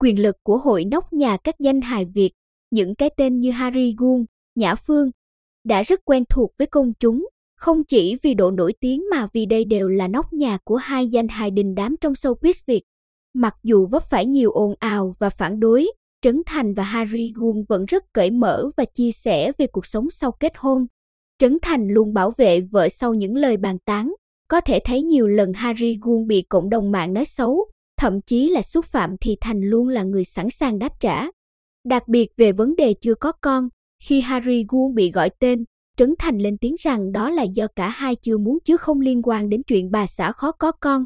quyền lực của hội nóc nhà các danh hài Việt, những cái tên như Harry Gun, Nhã Phương, đã rất quen thuộc với công chúng, không chỉ vì độ nổi tiếng mà vì đây đều là nóc nhà của hai danh hài đình đám trong showbiz Việt. Mặc dù vấp phải nhiều ồn ào và phản đối, Trấn Thành và Harry Gun vẫn rất cởi mở và chia sẻ về cuộc sống sau kết hôn. Trấn Thành luôn bảo vệ vợ sau những lời bàn tán. Có thể thấy nhiều lần Harry Gun bị cộng đồng mạng nói xấu, thậm chí là xúc phạm thì Thành luôn là người sẵn sàng đáp trả. Đặc biệt về vấn đề chưa có con, khi Harry Gu bị gọi tên, Trấn Thành lên tiếng rằng đó là do cả hai chưa muốn chứ không liên quan đến chuyện bà xã khó có con.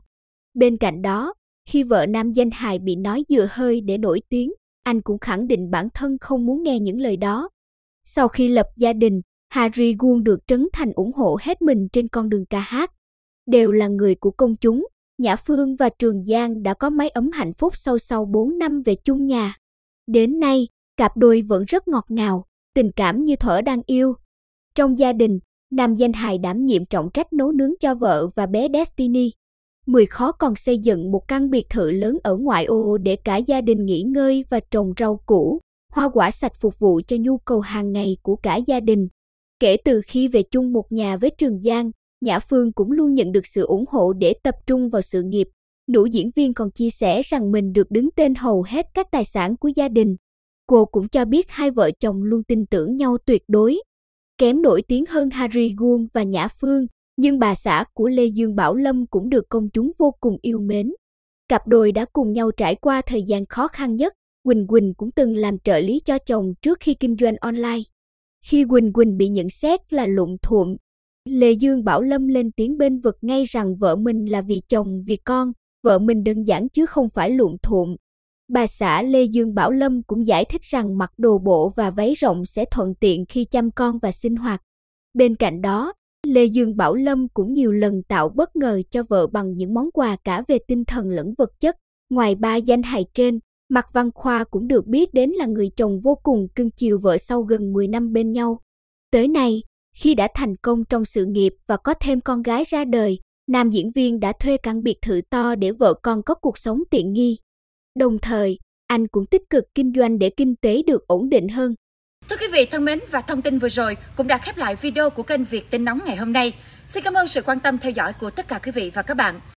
Bên cạnh đó, khi vợ nam danh hài bị nói dừa hơi để nổi tiếng, anh cũng khẳng định bản thân không muốn nghe những lời đó. Sau khi lập gia đình, Harry Gun được Trấn Thành ủng hộ hết mình trên con đường ca hát. Đều là người của công chúng, Nhã Phương và Trường Giang đã có mái ấm hạnh phúc sâu sâu 4 năm về chung nhà. Đến nay, cặp đôi vẫn rất ngọt ngào, tình cảm như thở đang yêu. Trong gia đình, nam danh hài đảm nhiệm trọng trách nấu nướng cho vợ và bé Destiny. Mười khó còn xây dựng một căn biệt thự lớn ở ngoại ô để cả gia đình nghỉ ngơi và trồng rau củ, hoa quả sạch phục vụ cho nhu cầu hàng ngày của cả gia đình. Kể từ khi về chung một nhà với Trường Giang, Nhã Phương cũng luôn nhận được sự ủng hộ để tập trung vào sự nghiệp. Nữ diễn viên còn chia sẻ rằng mình được đứng tên hầu hết các tài sản của gia đình. Cô cũng cho biết hai vợ chồng luôn tin tưởng nhau tuyệt đối. Kém nổi tiếng hơn Harry Won và Nhã Phương, nhưng bà xã của Lê Dương Bảo Lâm cũng được công chúng vô cùng yêu mến. Cặp đôi đã cùng nhau trải qua thời gian khó khăn nhất. Quỳnh Quỳnh cũng từng làm trợ lý cho chồng trước khi kinh doanh online. Khi Quỳnh Quỳnh bị nhận xét là lụng thuộm Lê Dương Bảo Lâm lên tiếng bên vực ngay rằng vợ mình là vì chồng, vì con, vợ mình đơn giản chứ không phải luộn thuộm. Bà xã Lê Dương Bảo Lâm cũng giải thích rằng mặc đồ bộ và váy rộng sẽ thuận tiện khi chăm con và sinh hoạt. Bên cạnh đó, Lê Dương Bảo Lâm cũng nhiều lần tạo bất ngờ cho vợ bằng những món quà cả về tinh thần lẫn vật chất. Ngoài ba danh hài trên, Mạc Văn Khoa cũng được biết đến là người chồng vô cùng cưng chiều vợ sau gần 10 năm bên nhau. Tới nay, khi đã thành công trong sự nghiệp và có thêm con gái ra đời, nam diễn viên đã thuê căn biệt thự to để vợ con có cuộc sống tiện nghi. Đồng thời, anh cũng tích cực kinh doanh để kinh tế được ổn định hơn. Thưa quý vị thân mến và thông tin vừa rồi cũng đã khép lại video của kênh Việt Tin Nóng ngày hôm nay. Xin cảm ơn sự quan tâm theo dõi của tất cả quý vị và các bạn.